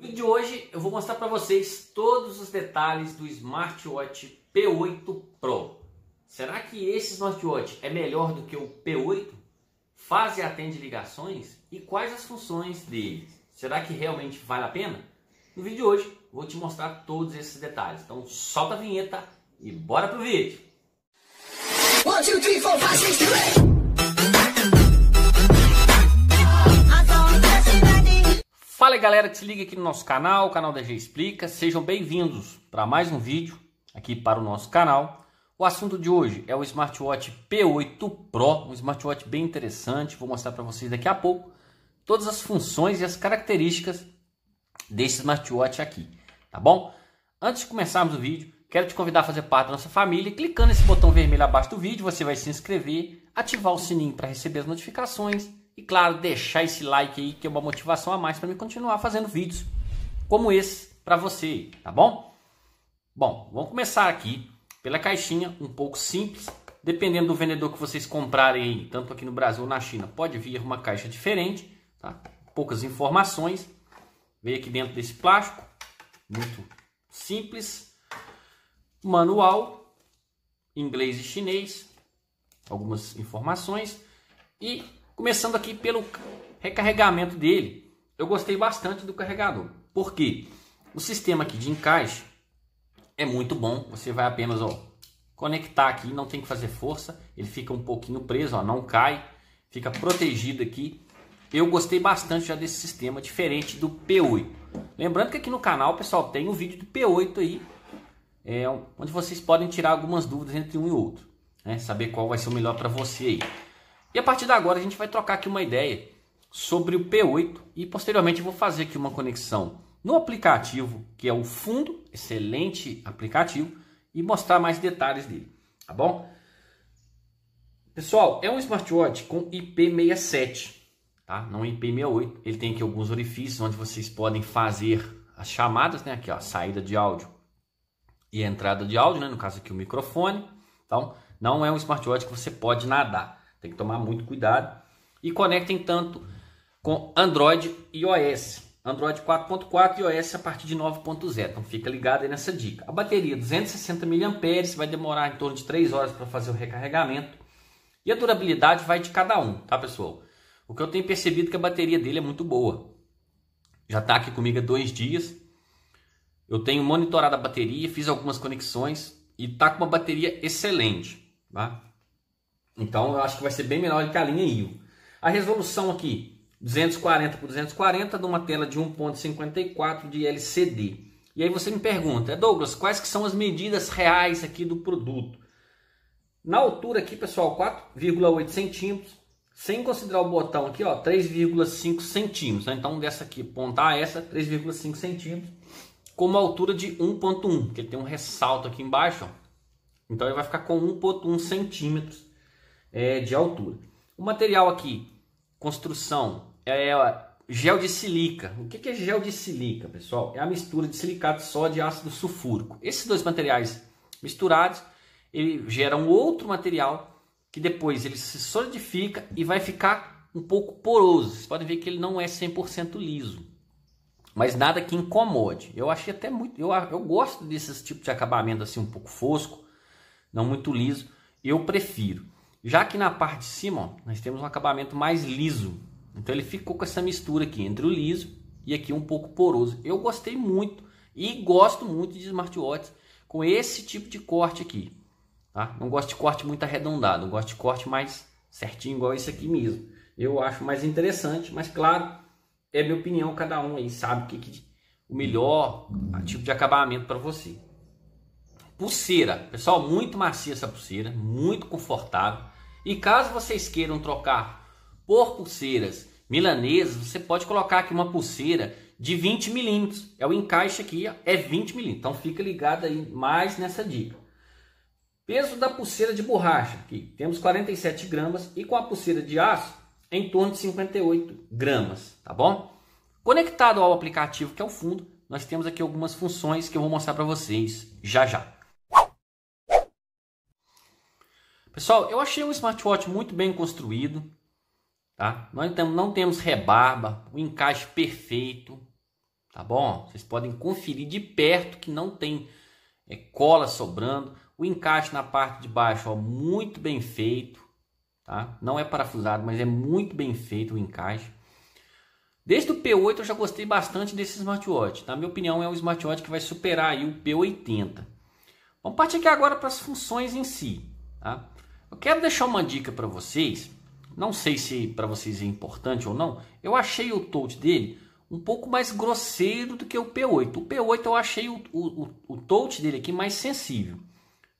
No vídeo de hoje eu vou mostrar para vocês todos os detalhes do smartwatch P8 Pro. Será que esse smartwatch é melhor do que o P8? Faz e atende ligações? E quais as funções dele? Será que realmente vale a pena? No vídeo de hoje vou te mostrar todos esses detalhes. Então solta a vinheta e bora pro vídeo! One, Fala aí, galera que se liga aqui no nosso canal, o canal da G Explica. Sejam bem-vindos para mais um vídeo aqui para o nosso canal. O assunto de hoje é o smartwatch P8 Pro, um smartwatch bem interessante. Vou mostrar para vocês daqui a pouco todas as funções e as características desse smartwatch aqui, tá bom? Antes de começarmos o vídeo, quero te convidar a fazer parte da nossa família. Clicando nesse botão vermelho abaixo do vídeo, você vai se inscrever, ativar o sininho para receber as notificações e claro, deixar esse like aí que é uma motivação a mais para mim continuar fazendo vídeos como esse para você, tá bom? Bom, vamos começar aqui pela caixinha, um pouco simples. Dependendo do vendedor que vocês comprarem aí, tanto aqui no Brasil ou na China, pode vir uma caixa diferente, tá? Poucas informações. Veio aqui dentro desse plástico, muito simples. Manual, inglês e chinês, algumas informações. E Começando aqui pelo recarregamento dele, eu gostei bastante do carregador. porque O sistema aqui de encaixe é muito bom. Você vai apenas ó, conectar aqui, não tem que fazer força. Ele fica um pouquinho preso, ó, não cai, fica protegido aqui. Eu gostei bastante já desse sistema, diferente do P8. Lembrando que aqui no canal, pessoal, tem um vídeo do P8 aí, é, onde vocês podem tirar algumas dúvidas entre um e outro. Né? Saber qual vai ser o melhor para você aí. E a partir de agora a gente vai trocar aqui uma ideia sobre o P8 e posteriormente vou fazer aqui uma conexão no aplicativo que é o Fundo, excelente aplicativo, e mostrar mais detalhes dele, tá bom? Pessoal, é um smartwatch com IP67, tá? Não IP68. Ele tem aqui alguns orifícios onde vocês podem fazer as chamadas, né? Aqui, ó, saída de áudio e entrada de áudio, né? No caso aqui o microfone. Então, não é um smartwatch que você pode nadar. Tem que tomar muito cuidado. E conectem tanto com Android e iOS. Android 4.4 e iOS a partir de 9.0. Então fica ligado aí nessa dica. A bateria 260 mAh vai demorar em torno de 3 horas para fazer o recarregamento. E a durabilidade vai de cada um, tá pessoal? O que eu tenho percebido é que a bateria dele é muito boa. Já está aqui comigo há dois dias. Eu tenho monitorado a bateria, fiz algumas conexões e está com uma bateria excelente. Tá? Então eu acho que vai ser bem melhor do que a linha IO. A resolução aqui, 240 por 240 de uma tela de 1.54 de LCD. E aí você me pergunta, Douglas, quais que são as medidas reais aqui do produto? Na altura aqui, pessoal, 4,8 centímetros, sem considerar o botão aqui, ó, 3,5 centímetros. Né? Então dessa aqui, ponta a essa, 3,5 centímetros, com uma altura de 1.1, que tem um ressalto aqui embaixo. Ó. Então ele vai ficar com 1.1 centímetros é, de altura. O material aqui, construção, é, é gel de silica. O que é gel de silica, pessoal? É a mistura de silicato de sódio e ácido sulfúrico. Esses dois materiais misturados, ele gera um outro material que depois ele se solidifica e vai ficar um pouco poroso. Vocês podem ver que ele não é 100% liso, mas nada que incomode. Eu achei até muito, eu, eu gosto desse tipo de acabamento assim um pouco fosco, não muito liso, eu prefiro. Já que na parte de cima, ó, nós temos um acabamento mais liso. Então ele ficou com essa mistura aqui entre o liso e aqui um pouco poroso. Eu gostei muito e gosto muito de smartwatches com esse tipo de corte aqui. Tá? Não gosto de corte muito arredondado, gosto de corte mais certinho, igual esse aqui mesmo. Eu acho mais interessante, mas claro, é minha opinião, cada um aí sabe o que, que o melhor tipo de acabamento para você. Pulseira, pessoal, muito macia essa pulseira, muito confortável. E caso vocês queiram trocar por pulseiras milanesas, você pode colocar aqui uma pulseira de 20 milímetros. É o encaixe aqui, é 20 milímetros. Então fica ligado aí mais nessa dica. Peso da pulseira de borracha, aqui temos 47 gramas e com a pulseira de aço em torno de 58 gramas, tá bom? Conectado ao aplicativo que é o fundo, nós temos aqui algumas funções que eu vou mostrar para vocês já já. Pessoal, eu achei um smartwatch muito bem construído. Tá? Nós não temos rebarba, o um encaixe perfeito. Tá bom? Vocês podem conferir de perto que não tem é, cola sobrando. O encaixe na parte de baixo, ó, muito bem feito. Tá? Não é parafusado, mas é muito bem feito o encaixe. Desde o P8 eu já gostei bastante desse smartwatch. Na minha opinião, é um smartwatch que vai superar aí o P80. Vamos partir aqui agora para as funções em si. Tá? Eu quero deixar uma dica para vocês. Não sei se para vocês é importante ou não. Eu achei o touch dele um pouco mais grosseiro do que o P8. O P8 eu achei o, o, o touch dele aqui mais sensível.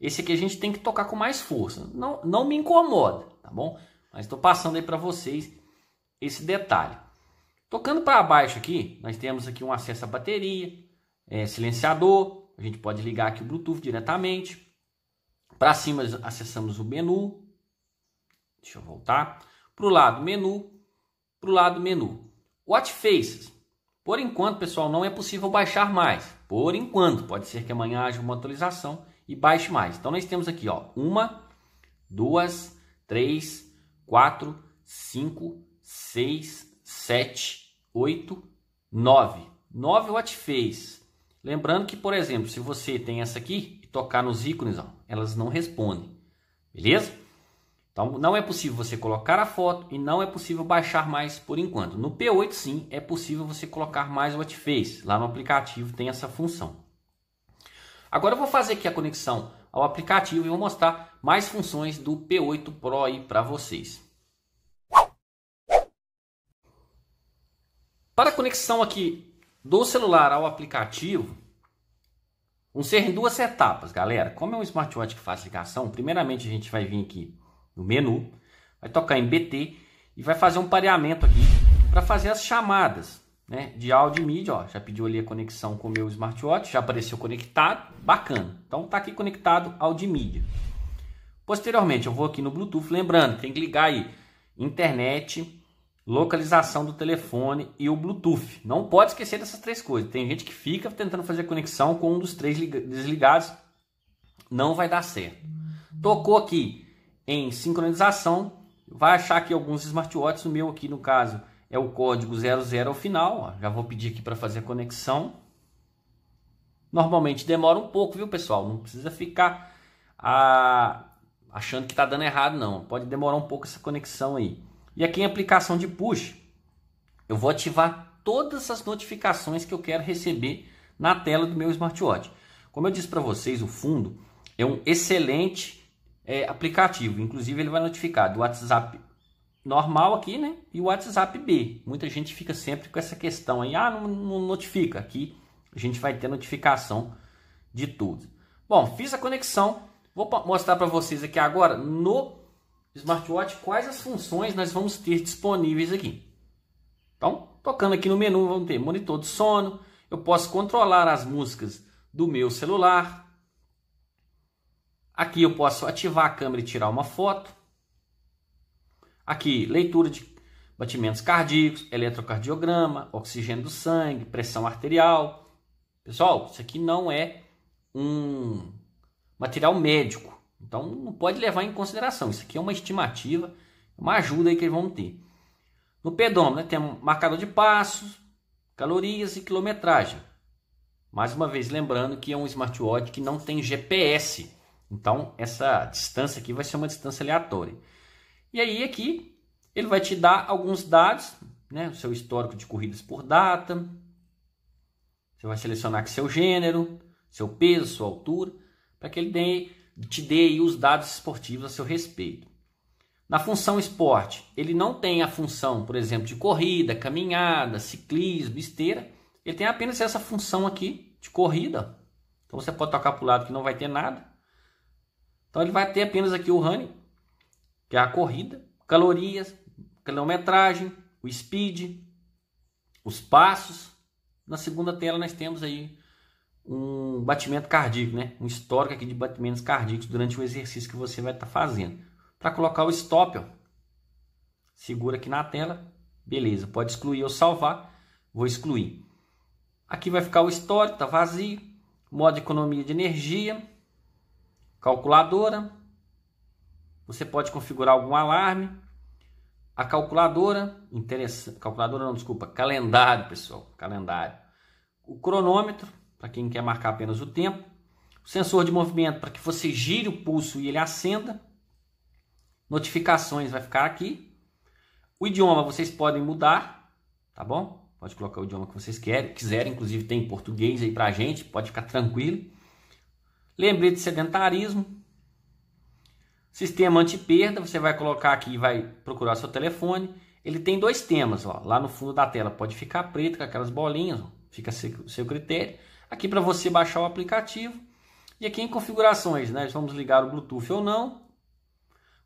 Esse aqui a gente tem que tocar com mais força. Não, não me incomoda, tá bom? Mas estou passando aí para vocês esse detalhe. Tocando para baixo aqui, nós temos aqui um acesso à bateria, é, silenciador. A gente pode ligar aqui o Bluetooth diretamente. Para cima acessamos o menu. Deixa eu voltar. Para o lado menu. Para o lado menu. Watch Faces. Por enquanto, pessoal, não é possível baixar mais. Por enquanto, pode ser que amanhã haja uma atualização e baixe mais. Então nós temos aqui, ó, uma, duas, três, quatro, cinco, seis, sete, oito, nove. Nove watch face. Lembrando que, por exemplo, se você tem essa aqui e tocar nos ícones, ó, elas não respondem. Beleza? Então não é possível você colocar a foto e não é possível baixar mais por enquanto. No P8 sim é possível você colocar mais o Watchface. Lá no aplicativo tem essa função. Agora eu vou fazer aqui a conexão ao aplicativo e vou mostrar mais funções do P8 Pro aí para vocês. Para a conexão aqui do celular ao aplicativo, um ser em duas etapas, galera. Como é um smartwatch que faz ligação, primeiramente a gente vai vir aqui no menu, vai tocar em BT e vai fazer um pareamento aqui para fazer as chamadas né, de áudio e mídia. Ó, já pediu ali a conexão com o meu smartwatch, já apareceu conectado, bacana. Então tá aqui conectado áudio e mídia. Posteriormente eu vou aqui no Bluetooth, lembrando, tem que ligar aí internet, localização do telefone e o Bluetooth. Não pode esquecer dessas três coisas. Tem gente que fica tentando fazer conexão com um dos três desligados, não vai dar certo. Tocou aqui em sincronização, vai achar aqui alguns smartwatches, o meu aqui no caso é o código 00 ao final, ó. já vou pedir aqui para fazer a conexão. Normalmente demora um pouco, viu pessoal? Não precisa ficar ah, achando que está dando errado não, pode demorar um pouco essa conexão aí. E aqui em aplicação de push, eu vou ativar todas as notificações que eu quero receber na tela do meu smartwatch. Como eu disse para vocês, o fundo é um excelente é, aplicativo. Inclusive, ele vai notificar do WhatsApp normal aqui, né? E o WhatsApp B. Muita gente fica sempre com essa questão aí, ah, não, não, notifica. Aqui a gente vai ter notificação de tudo. Bom, fiz a conexão. Vou mostrar para vocês aqui agora no smartwatch, quais as funções nós vamos ter disponíveis aqui. Então, tocando aqui no menu, vamos ter monitor de sono, eu posso controlar as músicas do meu celular. Aqui eu posso ativar a câmera e tirar uma foto. Aqui, leitura de batimentos cardíacos, eletrocardiograma, oxigênio do sangue, pressão arterial. Pessoal, isso aqui não é um material médico. Então não pode levar em consideração. Isso aqui é uma estimativa, uma ajuda aí que eles vão ter. No pedômetro, né, tem um marcador de passos, calorias e quilometragem. Mais uma vez, lembrando que é um smartwatch que não tem GPS. Então, essa distância aqui vai ser uma distância aleatória. E aí, aqui, ele vai te dar alguns dados, né? O seu histórico de corridas por data. Você vai selecionar aqui seu gênero, seu peso, sua altura, para que ele dê te dê os dados esportivos a seu respeito. Na função esporte, ele não tem a função, por exemplo, de corrida, caminhada, ciclismo, esteira. Ele tem apenas essa função aqui de corrida. Então você pode tocar para o lado que não vai ter nada. Então ele vai ter apenas aqui o running, que é a corrida, calorias, quilometragem, o speed, os passos. Na segunda tela nós temos aí um batimento cardíaco, né? um histórico aqui de batimentos cardíacos durante o exercício que você vai estar tá fazendo. Para colocar o stop, ó, segura aqui na tela, beleza, pode excluir ou salvar, vou excluir. Aqui vai ficar o histórico, está vazio, modo de economia de energia, calculadora, você pode configurar algum alarme, a calculadora, interessante, calculadora não, desculpa, calendário, pessoal, calendário. O cronômetro, para quem quer marcar apenas o tempo. O sensor de movimento para que você gire o pulso e ele acenda. Notificações vai ficar aqui. O idioma vocês podem mudar, tá bom? Pode colocar o idioma que vocês querem, quiserem, inclusive tem português aí para a gente, pode ficar tranquilo. Lembrete de sedentarismo. Sistema anti-perda, você vai colocar aqui e vai procurar seu telefone. Ele tem dois temas, ó, lá no fundo da tela pode ficar preto com aquelas bolinhas, ó, fica seu, seu critério. Aqui para você baixar o aplicativo. E aqui em configurações, nós né? vamos ligar o Bluetooth ou não.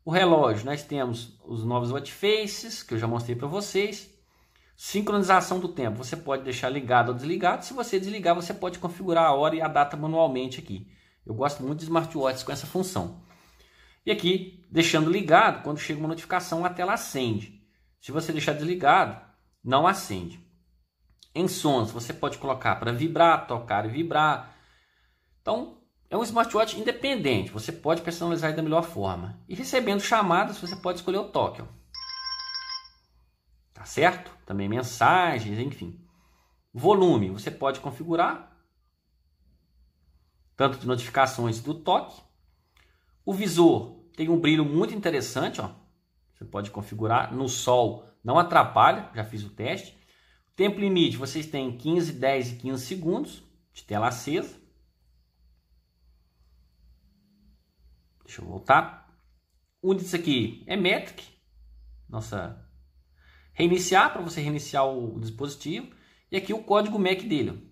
O relógio, nós temos os novos watchfaces, que eu já mostrei para vocês. Sincronização do tempo, você pode deixar ligado ou desligado. Se você desligar, você pode configurar a hora e a data manualmente aqui. Eu gosto muito de smartwatches com essa função. E aqui, deixando ligado, quando chega uma notificação, a tela acende. Se você deixar desligado, não acende. Em sons, você pode colocar para vibrar, tocar e vibrar. Então, é um smartwatch independente, você pode personalizar ele da melhor forma. E recebendo chamadas, você pode escolher o toque. Ó. Tá certo? Também mensagens, enfim. Volume, você pode configurar tanto de notificações do toque. O visor tem um brilho muito interessante, ó. Você pode configurar no sol, não atrapalha, já fiz o teste. Tempo limite, vocês têm 15, 10 e 15 segundos de tela acesa. Deixa eu voltar. O disso aqui é Metric, nossa reiniciar para você reiniciar o dispositivo e aqui o código MAC dele,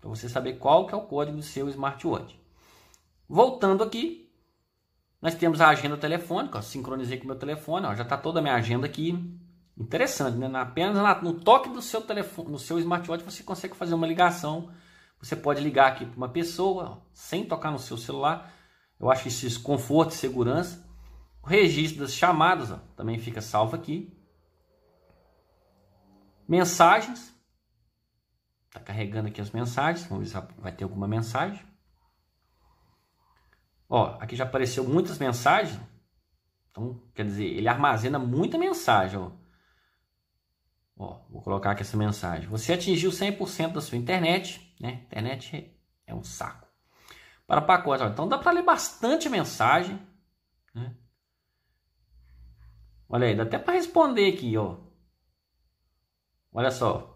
para você saber qual que é o código do seu smartwatch. Voltando aqui, nós temos a agenda telefônica, ó, sincronizei com o meu telefone, ó, já está toda a minha agenda aqui, Interessante, né? Apenas no toque do seu telefone, no seu smartwatch, você consegue fazer uma ligação. Você pode ligar aqui para uma pessoa sem tocar no seu celular. Eu acho que isso conforto e segurança. O registro das chamadas ó, também fica salvo aqui. Mensagens. Está carregando aqui as mensagens. Vamos ver se vai ter alguma mensagem. Ó, aqui já apareceu muitas mensagens. Então, quer dizer, ele armazena muita mensagem. Ó. Ó, vou colocar aqui essa mensagem. Você atingiu 100% da sua internet, né? Internet é, é um saco. Para pacote, ó, então dá para ler bastante mensagem, né? Olha aí, dá até para responder aqui, ó. Olha só.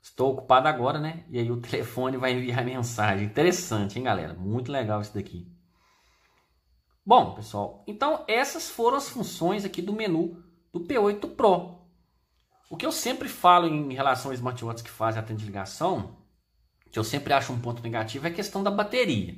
Estou ocupado agora, né? E aí o telefone vai enviar mensagem. Interessante, hein, galera? Muito legal isso daqui. Bom, pessoal, então essas foram as funções aqui do menu do P8 Pro. O que eu sempre falo em relação a smartwatches que fazem de ligação, que eu sempre acho um ponto negativo, é a questão da bateria.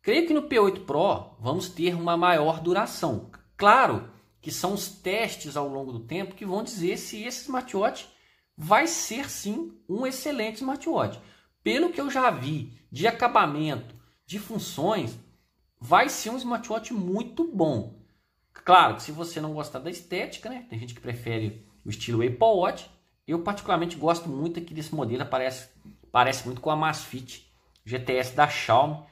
Creio que no P8 Pro vamos ter uma maior duração. Claro que são os testes ao longo do tempo que vão dizer se esse smartwatch vai ser sim um excelente smartwatch. Pelo que eu já vi de acabamento, de funções, vai ser um smartwatch muito bom. Claro que se você não gostar da estética, né? Tem gente que prefere o estilo Apple Watch. Eu particularmente gosto muito aqui desse modelo, parece, parece muito com a Masfit GTS da Xiaomi.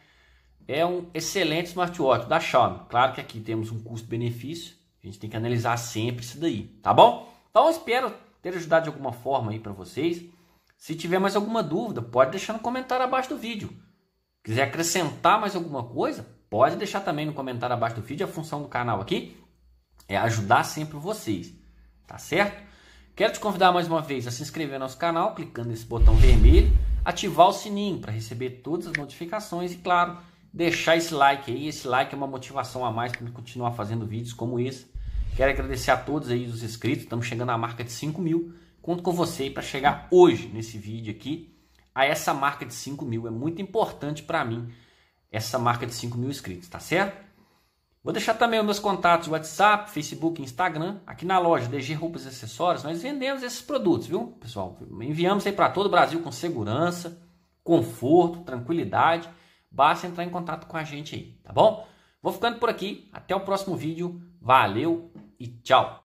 É um excelente smartwatch da Xiaomi. Claro que aqui temos um custo-benefício, a gente tem que analisar sempre isso daí, tá bom? Então espero ter ajudado de alguma forma aí para vocês. Se tiver mais alguma dúvida, pode deixar no comentário abaixo do vídeo. Quiser acrescentar mais alguma coisa, pode deixar também no comentário abaixo do vídeo. A função do canal aqui é ajudar sempre vocês tá certo? Quero te convidar mais uma vez a se inscrever no nosso canal, clicando nesse botão vermelho, ativar o sininho para receber todas as notificações e, claro, deixar esse like aí. Esse like é uma motivação a mais para continuar fazendo vídeos como esse. Quero agradecer a todos aí os inscritos, estamos chegando à marca de 5 mil. Conto com você para chegar hoje nesse vídeo aqui a essa marca de 5 mil. É muito importante para mim essa marca de 5 mil inscritos, tá certo? Vou deixar também os meus contatos, WhatsApp, Facebook, Instagram, aqui na loja DG Roupas e Acessórios. Nós vendemos esses produtos, viu, pessoal? Enviamos aí para todo o Brasil com segurança, conforto, tranquilidade. Basta entrar em contato com a gente aí, tá bom? Vou ficando por aqui. Até o próximo vídeo. Valeu e tchau!